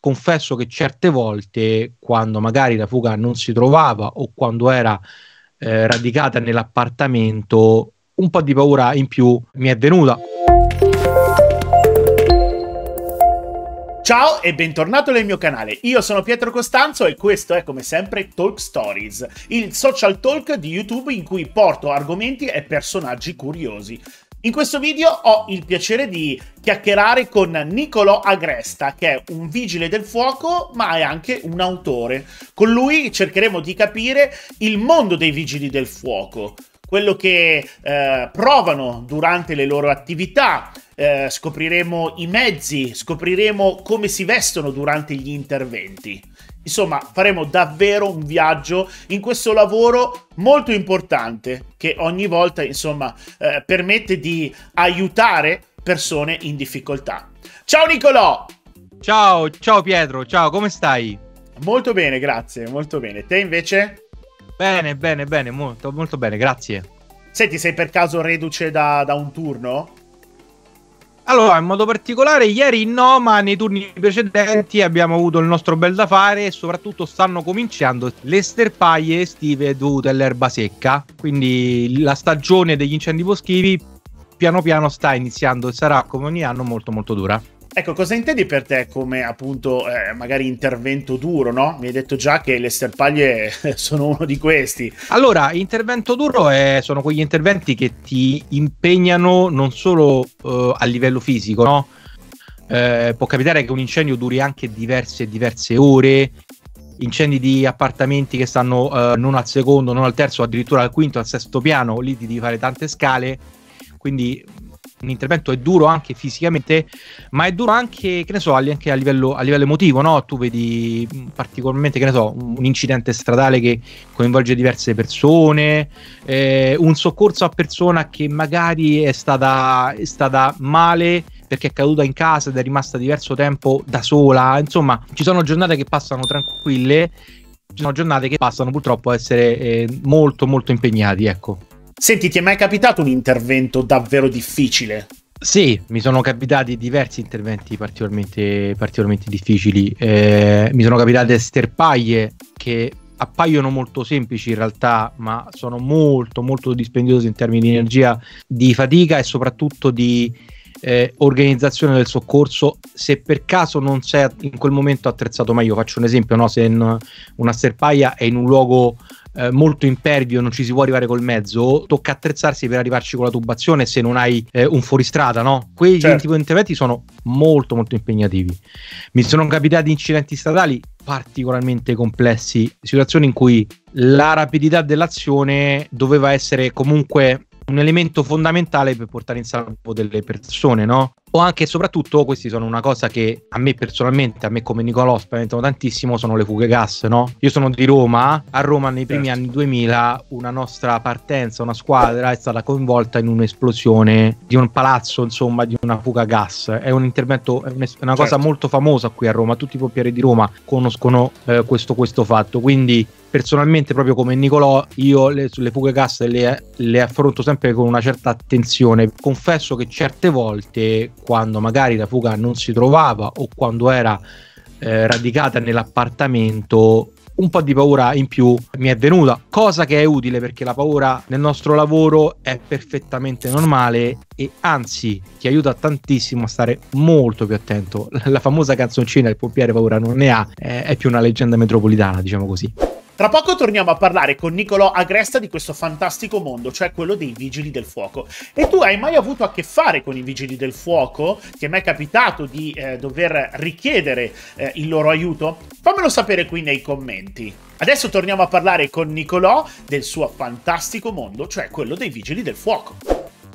confesso che certe volte, quando magari la fuga non si trovava o quando era eh, radicata nell'appartamento, un po' di paura in più mi è venuta. Ciao e bentornato nel mio canale. Io sono Pietro Costanzo e questo è come sempre Talk Stories, il social talk di YouTube in cui porto argomenti e personaggi curiosi. In questo video ho il piacere di chiacchierare con Niccolò Agresta, che è un vigile del fuoco, ma è anche un autore. Con lui cercheremo di capire il mondo dei vigili del fuoco, quello che eh, provano durante le loro attività, eh, scopriremo i mezzi, scopriremo come si vestono durante gli interventi. Insomma, faremo davvero un viaggio in questo lavoro molto importante che ogni volta, insomma, eh, permette di aiutare persone in difficoltà. Ciao Nicolò! Ciao, ciao Pietro, ciao, come stai? Molto bene, grazie, molto bene. Te invece? Bene, bene, bene, molto, molto bene, grazie. Senti, sei per caso reduce da, da un turno? Allora, in modo particolare, ieri no, ma nei turni precedenti abbiamo avuto il nostro bel da fare e soprattutto stanno cominciando le sterpaie estive dovute all'erba secca. Quindi la stagione degli incendi boschivi piano piano sta iniziando e sarà come ogni anno molto molto dura. Ecco, cosa intendi per te come appunto eh, magari intervento duro, no? Mi hai detto già che le sterpaglie sono uno di questi. Allora, intervento duro è, sono quegli interventi che ti impegnano non solo eh, a livello fisico, no? Eh, può capitare che un incendio duri anche diverse e diverse ore, incendi di appartamenti che stanno eh, non al secondo, non al terzo, addirittura al quinto, al sesto piano, lì ti devi fare tante scale, quindi un intervento è duro anche fisicamente, ma è duro anche, che ne so, anche a livello, a livello emotivo, no? Tu vedi mm, particolarmente, che ne so, un incidente stradale che coinvolge diverse persone, eh, un soccorso a persona che magari è stata, è stata male perché è caduta in casa ed è rimasta diverso tempo da sola, insomma, ci sono giornate che passano tranquille, ci sono giornate che passano purtroppo a essere eh, molto molto impegnati, ecco. Senti, ti è mai capitato un intervento davvero difficile? Sì, mi sono capitati diversi interventi particolarmente, particolarmente difficili. Eh, mi sono capitate sterpaglie che appaiono molto semplici in realtà, ma sono molto, molto dispendiose in termini di energia, di fatica e soprattutto di eh, organizzazione del soccorso se per caso non sei in quel momento attrezzato meglio faccio un esempio no? se in, una sterpaia è in un luogo eh, molto impervio non ci si può arrivare col mezzo, tocca attrezzarsi per arrivarci con la tubazione se non hai eh, un fuoristrada, no? Quei certo. tipi di interventi sono molto molto impegnativi. Mi sono capitati incidenti stradali particolarmente complessi, situazioni in cui la rapidità dell'azione doveva essere comunque un elemento fondamentale per portare in salvo delle persone, no? o anche e soprattutto questi sono una cosa che a me personalmente, a me come Nicolò spaventano tantissimo, sono le fughe gas, no? Io sono di Roma, a Roma nei primi certo. anni 2000 una nostra partenza, una squadra è stata coinvolta in un'esplosione di un palazzo, insomma, di una fuga gas. È un intervento, è una certo. cosa molto famosa qui a Roma, tutti i pompieri di Roma conoscono eh, questo, questo fatto, quindi personalmente, proprio come Nicolò, io le, sulle fughe gas le, le, affronto sempre con una certa attenzione. Confesso che certe volte, quando magari la fuga non si trovava o quando era eh, radicata nell'appartamento, un po' di paura in più mi è venuta, cosa che è utile perché la paura nel nostro lavoro è perfettamente normale e anzi ti aiuta tantissimo a stare molto più attento. La famosa canzoncina Il pompiere paura non ne ha è più una leggenda metropolitana, diciamo così. Tra poco torniamo a parlare con Nicolò Agresta di questo fantastico mondo, cioè quello dei Vigili del Fuoco. E tu hai mai avuto a che fare con i Vigili del Fuoco? Ti è mai capitato di eh, dover richiedere eh, il loro aiuto? Fammelo sapere qui nei commenti. Adesso torniamo a parlare con Nicolò del suo fantastico mondo, cioè quello dei Vigili del Fuoco.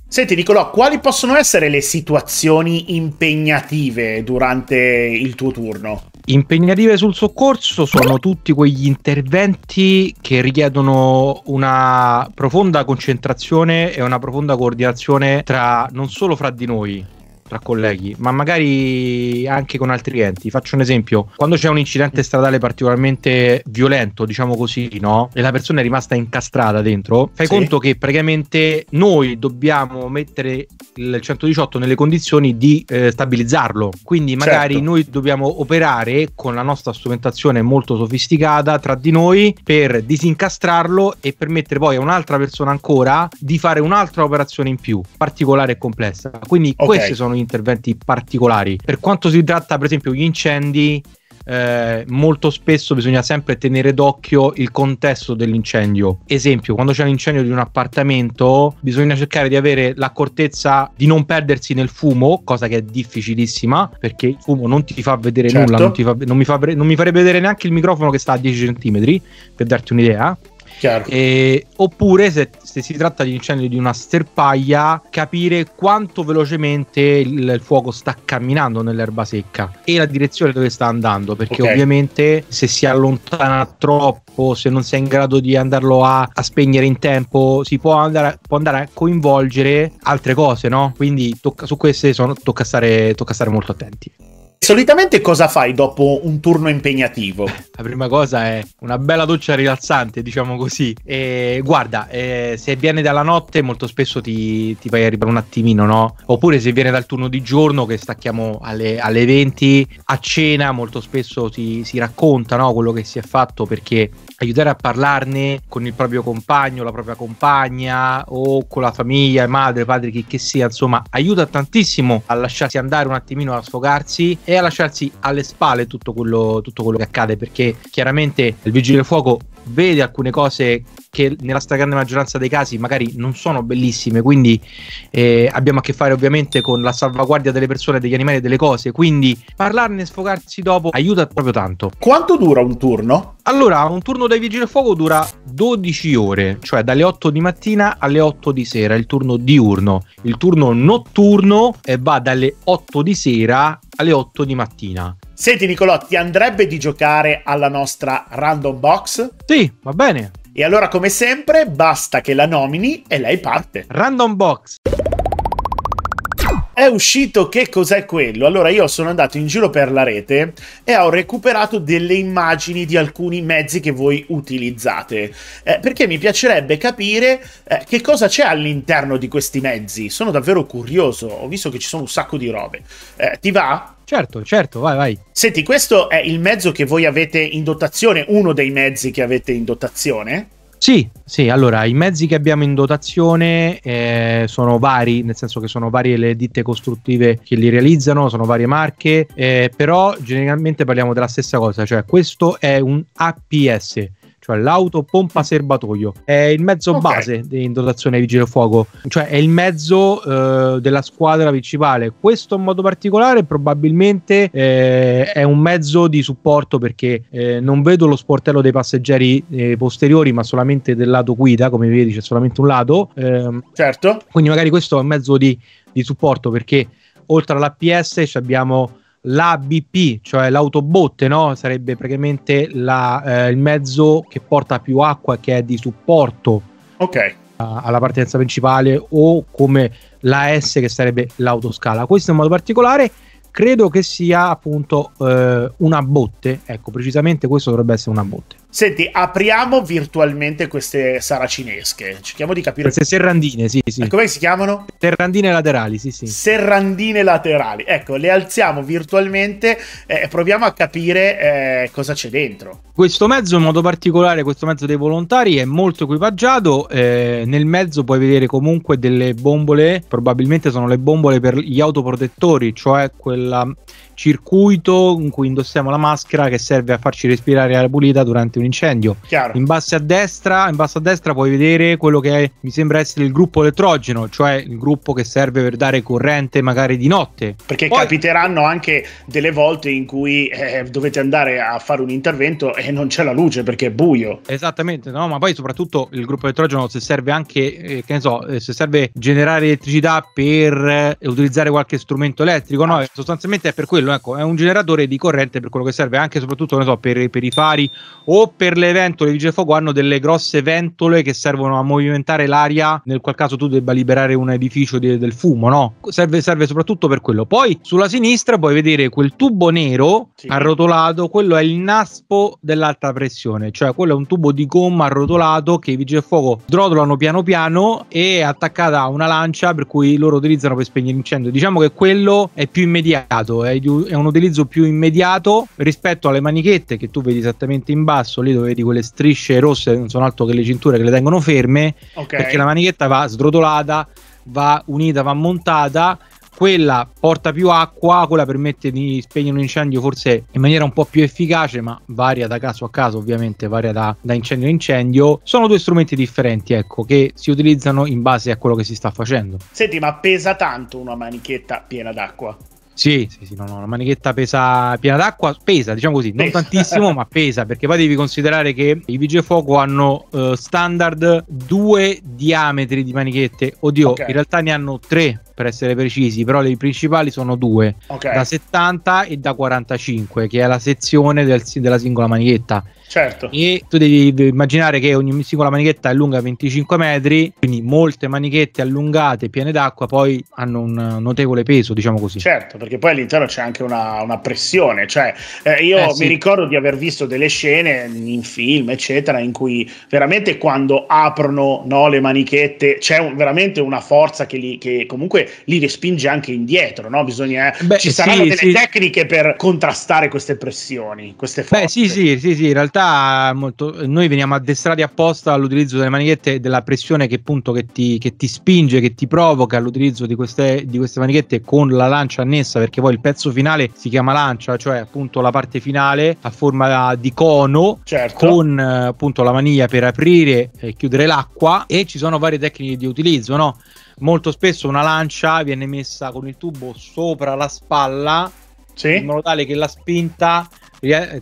Senti Nicolò, quali possono essere le situazioni impegnative durante il tuo turno? Impegnative sul soccorso sono tutti quegli interventi che richiedono una profonda concentrazione e una profonda coordinazione tra non solo fra di noi, tra colleghi, ma magari anche con altri enti. Faccio un esempio: quando c'è un incidente stradale particolarmente violento, diciamo così, no? E la persona è rimasta incastrata dentro, fai sì. conto che praticamente noi dobbiamo mettere il 118 nelle condizioni di eh, stabilizzarlo. Quindi magari certo. noi dobbiamo operare con la nostra strumentazione molto sofisticata tra di noi per disincastrarlo e permettere poi a un'altra persona ancora di fare un'altra operazione in più, particolare e complessa. Quindi okay. queste sono gli interventi particolari. Per quanto si tratta, per esempio, gli incendi, eh, molto spesso bisogna sempre tenere d'occhio il contesto dell'incendio. Esempio, quando c'è un incendio di un appartamento, bisogna cercare di avere l'accortezza di non perdersi nel fumo, cosa che è difficilissima perché il fumo non ti fa vedere certo. nulla, non, fa, non, mi fa, non mi farebbe vedere neanche il microfono che sta a 10 cm, per darti un'idea. E, oppure se, se, si tratta di incendio di una sterpaglia, capire quanto velocemente il, il, fuoco sta camminando nell'erba secca e la direzione dove sta andando, perché okay. ovviamente se si allontana troppo, se non si è in grado di andarlo a, a spegnere in tempo, si può andare, può andare, a coinvolgere altre cose, no? Quindi tocca, su queste sono, tocca, stare, tocca stare molto attenti. Solitamente cosa fai dopo un turno impegnativo? La prima cosa è una bella doccia rilassante, diciamo così. E guarda, eh, se viene dalla notte molto spesso ti, ti vai a riparare un attimino, no? Oppure se viene dal turno di giorno che stacchiamo alle, alle 20, a cena molto spesso ti, si racconta no? quello che si è fatto perché aiutare a parlarne con il proprio compagno, la propria compagna o con la famiglia, madre, padre, chi che sia, insomma, aiuta tantissimo a lasciarsi andare un attimino, a sfogarsi e a lasciarsi alle spalle tutto quello, tutto quello che accade perché chiaramente il vigile del fuoco vede alcune cose che nella stragrande maggioranza dei casi magari non sono bellissime, quindi eh, abbiamo a che fare ovviamente con la salvaguardia delle persone, degli animali e delle cose, quindi parlarne e sfogarsi dopo aiuta proprio tanto. Quanto dura un turno? Allora, un turno dai vigili del fuoco dura 12 ore, cioè dalle 8 di mattina alle 8 di sera, il turno diurno. Il turno notturno eh, va dalle 8 di sera alle 8 di mattina. Senti Nicolò, ti andrebbe di giocare alla nostra random box? Sì, va bene. E allora, come sempre, basta che la nomini e lei parte. Random box è uscito che cos'è quello? Allora io sono andato in giro per la rete e ho recuperato delle immagini di alcuni mezzi che voi utilizzate, eh, perché mi piacerebbe capire eh, che cosa c'è all'interno di questi mezzi. Sono davvero curioso, ho visto che ci sono un sacco di robe. Eh, ti va? Certo, certo, vai, vai. Senti, questo è il mezzo che voi avete in dotazione, uno dei mezzi che avete in dotazione? Sì, sì, allora i mezzi che abbiamo in dotazione eh, sono vari, nel senso che sono varie le ditte costruttive che li realizzano, sono varie marche, eh, però generalmente parliamo della stessa cosa, cioè questo è un APS, cioè l'auto pompa mm. serbatoio, è il mezzo okay. base in dotazione ai vigili del fuoco, cioè è il mezzo eh, della squadra principale. Questo in modo particolare probabilmente eh, è un mezzo di supporto perché eh, non vedo lo sportello dei passeggeri eh, posteriori, ma solamente del lato guida, come vedi c'è solamente un lato. Ehm, certo. Quindi magari questo è un mezzo di, di supporto perché oltre all'APS abbiamo l'ABP, cioè l'autobotte, no? sarebbe praticamente la, eh, il mezzo che porta più acqua che è di supporto okay. a, alla partenza principale o come l'AS che sarebbe l'autoscala. Questo in modo particolare credo che sia appunto eh, una botte, ecco precisamente questo dovrebbe essere una botte. Senti, apriamo virtualmente queste saracinesche. Cerchiamo di capire. Queste serrandine, sì, sì. Eh, come si chiamano? Serrandine laterali, sì, sì. Serrandine laterali. Ecco, le alziamo virtualmente eh, e eh, proviamo a capire eh, cosa c'è dentro. Questo mezzo, in modo particolare, questo mezzo dei volontari, è molto equipaggiato. Eh, nel mezzo puoi vedere comunque delle bombole, probabilmente sono le bombole per gli autoprotettori, cioè quella circuito in cui indossiamo la maschera che serve a farci respirare aria pulita durante un incendio. Chiaro. In basso, a destra, in basso a destra puoi vedere quello che è, mi sembra essere il gruppo elettrogeno, cioè il gruppo che serve per dare corrente magari di notte. Perché Poi, capiteranno anche delle volte in cui eh, dovete andare a fare un intervento e non c'è la luce perché è buio. Esattamente, no? ma poi soprattutto il gruppo elettrogeno se serve anche, eh, che ne so, eh, se serve generare elettricità per eh, utilizzare qualche strumento elettrico, no? Ah. sostanzialmente è per quello quello ecco, è un generatore di corrente per quello che serve anche e soprattutto so, per, per, i fari o per le ventole di fuoco hanno delle grosse ventole che servono a movimentare l'aria nel qual caso tu debba liberare un edificio di, del fumo no? Serve, serve, soprattutto per quello poi sulla sinistra puoi vedere quel tubo nero sì. arrotolato quello è il naspo dell'alta pressione cioè quello è un tubo di gomma arrotolato che i vigili del fuoco drodolano piano piano e è attaccata a una lancia per cui loro utilizzano per spegnere l'incendio diciamo che quello è più immediato è di è un utilizzo più immediato rispetto alle manichette che tu vedi esattamente in basso, lì dove vedi quelle strisce rosse non sono altro che le cinture che le tengono ferme, okay. perché la manichetta va sdrotolata, va unita, va montata quella porta più acqua, quella permette di spegnere un incendio forse in maniera un po' più efficace, ma varia da caso a caso, ovviamente varia da, da incendio a incendio. Sono due strumenti differenti, ecco, che si utilizzano in base a quello che si sta facendo. Senti, ma pesa tanto una manichetta piena d'acqua? Sì, sì, sì, no, no, una manichetta pesa piena d'acqua, pesa, diciamo così, non pesa. tantissimo, ma pesa, perché poi devi considerare che i vigili fuoco hanno uh, standard due diametri di manichette, oddio, okay. in realtà ne hanno tre, per essere precisi, però le principali sono due, okay. da 70 e da 45, che è la sezione del, della singola manichetta. Certo. E tu devi, devi immaginare che ogni singola manichetta è lunga 25 metri, quindi molte manichette allungate, piene d'acqua, poi hanno un notevole peso, diciamo così. Certo, perché poi all'interno c'è anche una, una pressione, cioè eh, io eh, mi sì. ricordo di aver visto delle scene in film, eccetera, in cui veramente quando aprono no, le manichette c'è un, veramente una forza che, li, che comunque li respinge anche indietro, no? Bisogna, eh, Beh, ci saranno sì, delle sì. tecniche per contrastare queste pressioni, queste forze. Beh, sì, sì, sì, sì. in realtà molto, noi veniamo addestrati apposta all'utilizzo delle manichette della pressione che appunto che ti, che ti spinge, che ti provoca l'utilizzo di queste, di queste manichette con la lancia annessa, perché poi il pezzo finale si chiama lancia, cioè appunto la parte finale a forma di cono certo. con eh, appunto la maniglia per aprire e chiudere l'acqua e ci sono varie tecniche di utilizzo, no? molto spesso una lancia viene messa con il tubo sopra la spalla sì. in modo tale che la spinta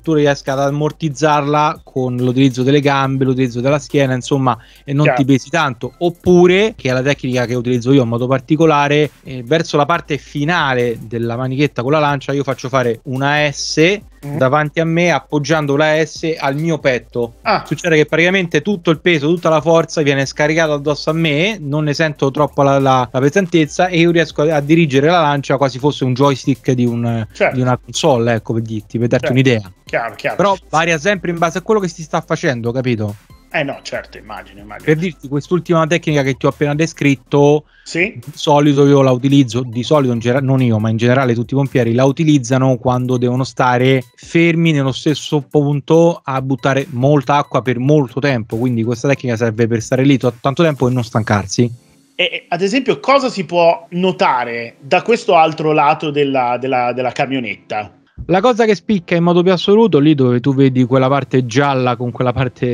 tu riesca ad ammortizzarla con l'utilizzo delle gambe, l'utilizzo della schiena, insomma, e non Chiaro. ti pesi tanto. Oppure, che è la tecnica che utilizzo io in modo particolare, eh, verso la parte finale della manichetta con la lancia, io faccio fare una S Mm-hmm. davanti a me appoggiando la S al mio petto. Ah. Succede che praticamente tutto il peso, tutta la forza viene scaricata addosso a me, non ne sento troppo la, la, la pesantezza e io riesco a, a, dirigere la lancia quasi fosse un joystick di, un, certo. di una console, ecco per dirti, per darti certo. un'idea. Chiaro, chiaro. Però varia sempre in base a quello che si sta facendo, capito? Eh no, certo, immagino, immagino. Per dirti, quest'ultima tecnica che ti ho appena descritto, sì? di solito io la utilizzo, di solito non io, ma in generale tutti i pompieri la utilizzano quando devono stare fermi nello stesso punto a buttare molta acqua per molto tempo, quindi questa tecnica serve per stare lì tanto tempo e non stancarsi. E, ad esempio, cosa si può notare da questo altro lato della, della, della camionetta? La cosa che spicca in modo più assoluto, lì dove tu vedi quella parte gialla con quella parte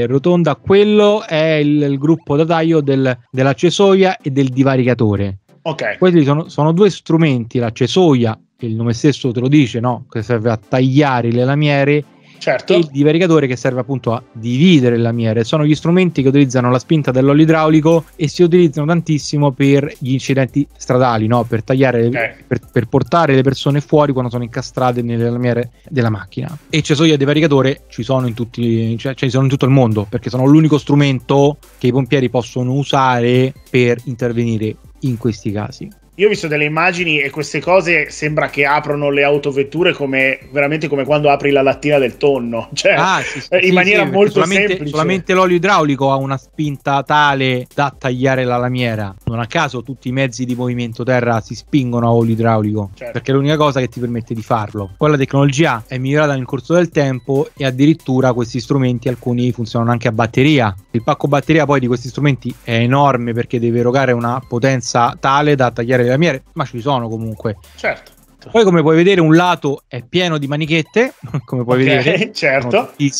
eh, rotonda, quello è il, il gruppo da taglio del, dell'accessoria e del divaricatore. Ok. Questi sono, sono due strumenti, l'accessoia, il nome stesso te lo dice, no? che serve a tagliare le lamiere, certo. e il divaricatore che serve appunto a dividere lamiere. Sono gli strumenti che utilizzano la spinta dell'olio idraulico e si utilizzano tantissimo per gli incidenti stradali, no? per, tagliare, okay. per, per, portare le persone fuori quando sono incastrate nelle lamiere della macchina. E cesoie a divaricatore ci sono, in tutti, cioè, cioè, sono in tutto il mondo perché sono l'unico strumento che i pompieri possono usare per intervenire in questi casi. Io ho visto delle immagini e queste cose sembra che aprono le autovetture come veramente come quando apri la lattina del tonno, cioè ah, sì, sì, eh, in sì, maniera molto solamente, semplice. Solamente l'olio idraulico ha una spinta tale da tagliare la lamiera. Non a caso tutti i mezzi di movimento terra si spingono a olio idraulico, certo. perché è l'unica cosa che ti permette di farlo. Poi la tecnologia è migliorata nel corso del tempo e addirittura questi strumenti alcuni funzionano anche a batteria. Il pacco batteria poi di questi strumenti è enorme perché deve erogare una potenza tale da tagliare Premier, ma ci sono comunque. Certo certo. Poi, come puoi vedere, un lato è pieno di manichette, come puoi okay, vedere, certo. E,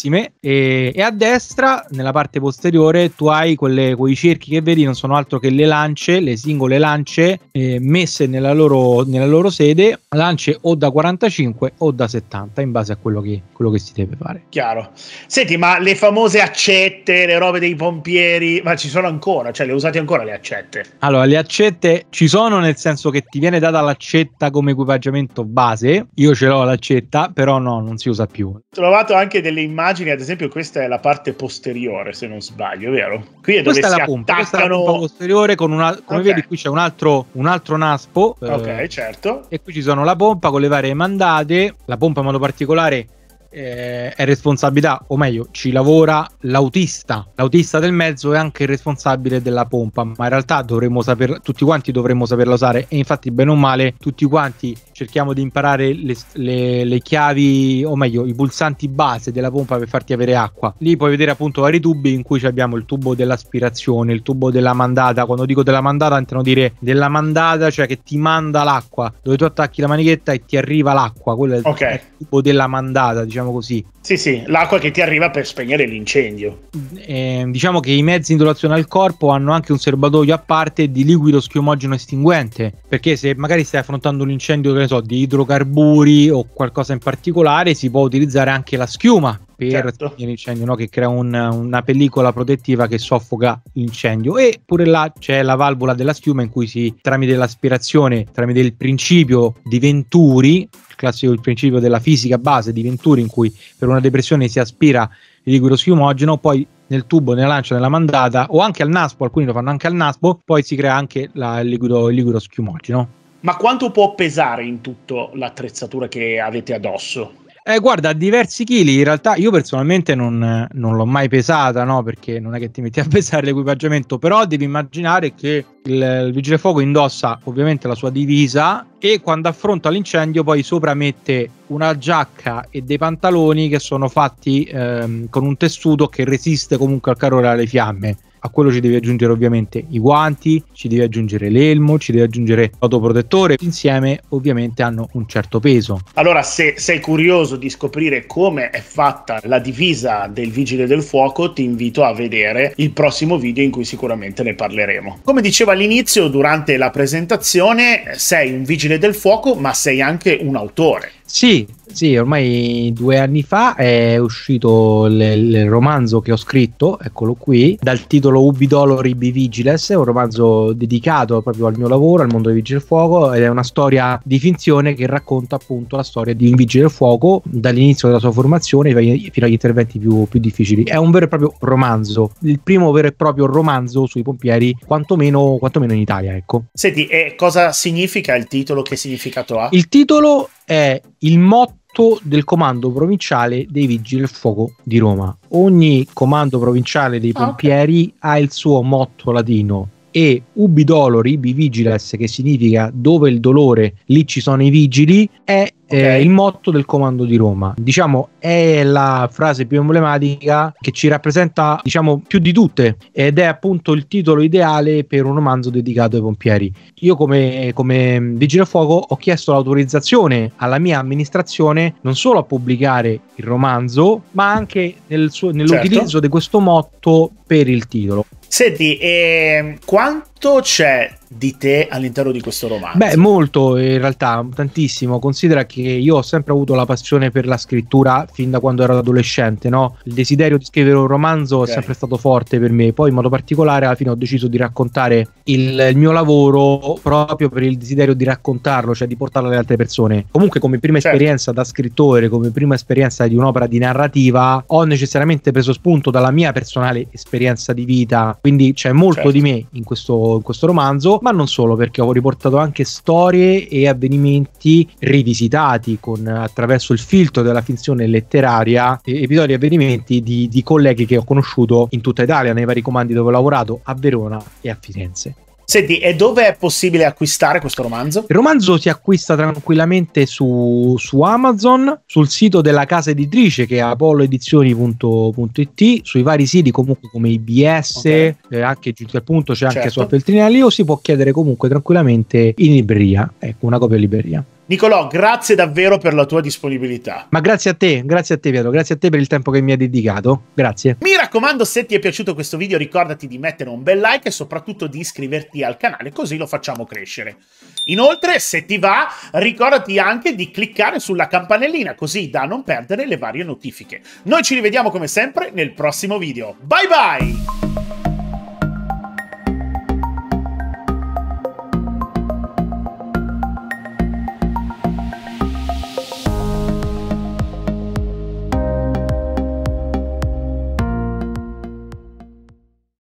e, a destra, nella parte posteriore, tu hai quelle, quei cerchi che vedi, non sono altro che le lance, le singole lance eh, messe nella loro, nella loro, sede, lance o da 45 o da 70, in base a quello che, quello che si deve fare. Chiaro. Senti, ma le famose accette, le robe dei pompieri, ma ci sono ancora? Cioè, le usate ancora le accette? Allora, le accette ci sono nel senso che ti viene data l'accetta come equipaggiamento elemento base. Io ce l'ho l'accetta, però no, non si usa più. Ho trovato anche delle immagini, ad esempio, questa è la parte posteriore, se non sbaglio, vero? Qui è dove questa si è la pompa, attaccano... questa è la pompa posteriore con una come okay. vedi qui c'è un altro, un altro naspo. Eh, ok, eh, certo. E qui ci sono la pompa con le varie mandate, la pompa in modo particolare eh, è responsabilità, o meglio, ci lavora l'autista. L'autista del mezzo è anche il responsabile della pompa, ma in realtà dovremmo saper, tutti quanti dovremmo saperla usare e infatti bene o male tutti quanti cerchiamo di imparare le, le, le, chiavi, o meglio, i pulsanti base della pompa per farti avere acqua. Lì puoi vedere appunto vari tubi in cui abbiamo il tubo dell'aspirazione, il tubo della mandata. Quando dico della mandata, intendo dire della mandata, cioè che ti manda l'acqua, dove tu attacchi la manichetta e ti arriva l'acqua. Quello è okay. il tubo della mandata, diciamo così. Sì, sì, l'acqua che ti arriva per spegnere l'incendio. Eh, diciamo che i mezzi in donazione al corpo hanno anche un serbatoio a parte di liquido schiumogeno estinguente, perché se magari stai affrontando un incendio, che ne so, di idrocarburi o qualcosa in particolare, si può utilizzare anche la schiuma per certo. l'incendio, no? che crea un, una pellicola protettiva che soffoca l'incendio. E pure là c'è la valvola della schiuma in cui si, tramite l'aspirazione, tramite il principio di Venturi, classico il principio della fisica base di Venturi in cui per una depressione si aspira il liquido schiumogeno, poi nel tubo, nella lancia, nella mandata o anche al naspo, alcuni lo fanno anche al naspo, poi si crea anche la, il, liquido, il liquido schiumogeno. Ma quanto può pesare in tutto l'attrezzatura che avete addosso? Eh, guarda, diversi chili, in realtà io personalmente non, non, l'ho mai pesata, no? Perché non è che ti metti a pesare l'equipaggiamento, però devi immaginare che il, il vigile fuoco indossa ovviamente la sua divisa e quando affronta l'incendio poi sopra mette una giacca e dei pantaloni che sono fatti ehm, con un tessuto che resiste comunque al calore e alle fiamme. A quello ci devi aggiungere ovviamente i guanti, ci devi aggiungere l'elmo, ci devi aggiungere l'autoprotettore. Insieme ovviamente hanno un certo peso. Allora se sei curioso di scoprire come è fatta la divisa del vigile del fuoco ti invito a vedere il prossimo video in cui sicuramente ne parleremo. Come dicevo all'inizio durante la presentazione sei un vigile del fuoco ma sei anche un autore. Sì, sì, ormai due anni fa è uscito il romanzo che ho scritto, eccolo qui, dal titolo Ubi Dolori Bi Vigiles, un romanzo dedicato proprio al mio lavoro, al mondo dei Vigili del Fuoco, ed è una storia di finzione che racconta appunto la storia di un Vigile del Fuoco dall'inizio della sua formazione fino agli interventi più, più difficili. È un vero e proprio romanzo, il primo vero e proprio romanzo sui pompieri, quantomeno, quantomeno in Italia, ecco. Senti, e cosa significa il titolo? Che significato ha? Il titolo è il motto del comando provinciale dei vigili del fuoco di Roma. Ogni comando provinciale dei ah, pompieri okay. ha il suo motto latino e ubi dolori, ibi vigiles che significa dove il dolore lì ci sono i vigili è eh, okay. Eh, il motto del comando di Roma. Diciamo è la frase più emblematica che ci rappresenta, diciamo, più di tutte ed è appunto il titolo ideale per un romanzo dedicato ai pompieri. Io come, come vigile fuoco ho chiesto l'autorizzazione alla mia amministrazione non solo a pubblicare il romanzo, ma anche nel suo, nell'utilizzo certo. di questo motto per il titolo. Senti, eh, quanto c'è di te all'interno di questo romanzo? Beh, molto in realtà, tantissimo. Considera che io ho sempre avuto la passione per la scrittura fin da quando ero adolescente, no? Il desiderio di scrivere un romanzo okay. è sempre stato forte per me. Poi, in modo particolare, alla fine ho deciso di raccontare il, il mio lavoro proprio per il desiderio di raccontarlo, cioè di portarlo alle altre persone. Comunque, come prima certo. esperienza da scrittore, come prima esperienza di un'opera di narrativa, ho necessariamente preso spunto dalla mia personale esperienza di vita, quindi c'è molto certo. di me in questo, in questo romanzo, ma non solo perché ho riportato anche storie e avvenimenti rivisitati con, attraverso il filtro della finzione letteraria, episodi e avvenimenti di, di colleghi che ho conosciuto in tutta Italia, nei vari comandi dove ho lavorato, a Verona e a Firenze. Senti, e dove è possibile acquistare questo romanzo? Il romanzo si acquista tranquillamente su, su Amazon, sul sito della casa editrice che è apolloedizioni.it, sui vari siti comunque come IBS, okay. eh, anche giunto al punto c'è certo. anche su Appeltrinelli, o si può chiedere comunque tranquillamente in libreria, ecco una copia in libreria. Nicolò, grazie davvero per la tua disponibilità. Ma grazie a te, grazie a te Pietro, grazie a te per il tempo che mi hai dedicato. Grazie. Mi raccomando, se ti è piaciuto questo video ricordati di mettere un bel like e soprattutto di iscriverti al canale, così lo facciamo crescere. Inoltre, se ti va, ricordati anche di cliccare sulla campanellina, così da non perdere le varie notifiche. Noi ci rivediamo come sempre nel prossimo video. Bye bye!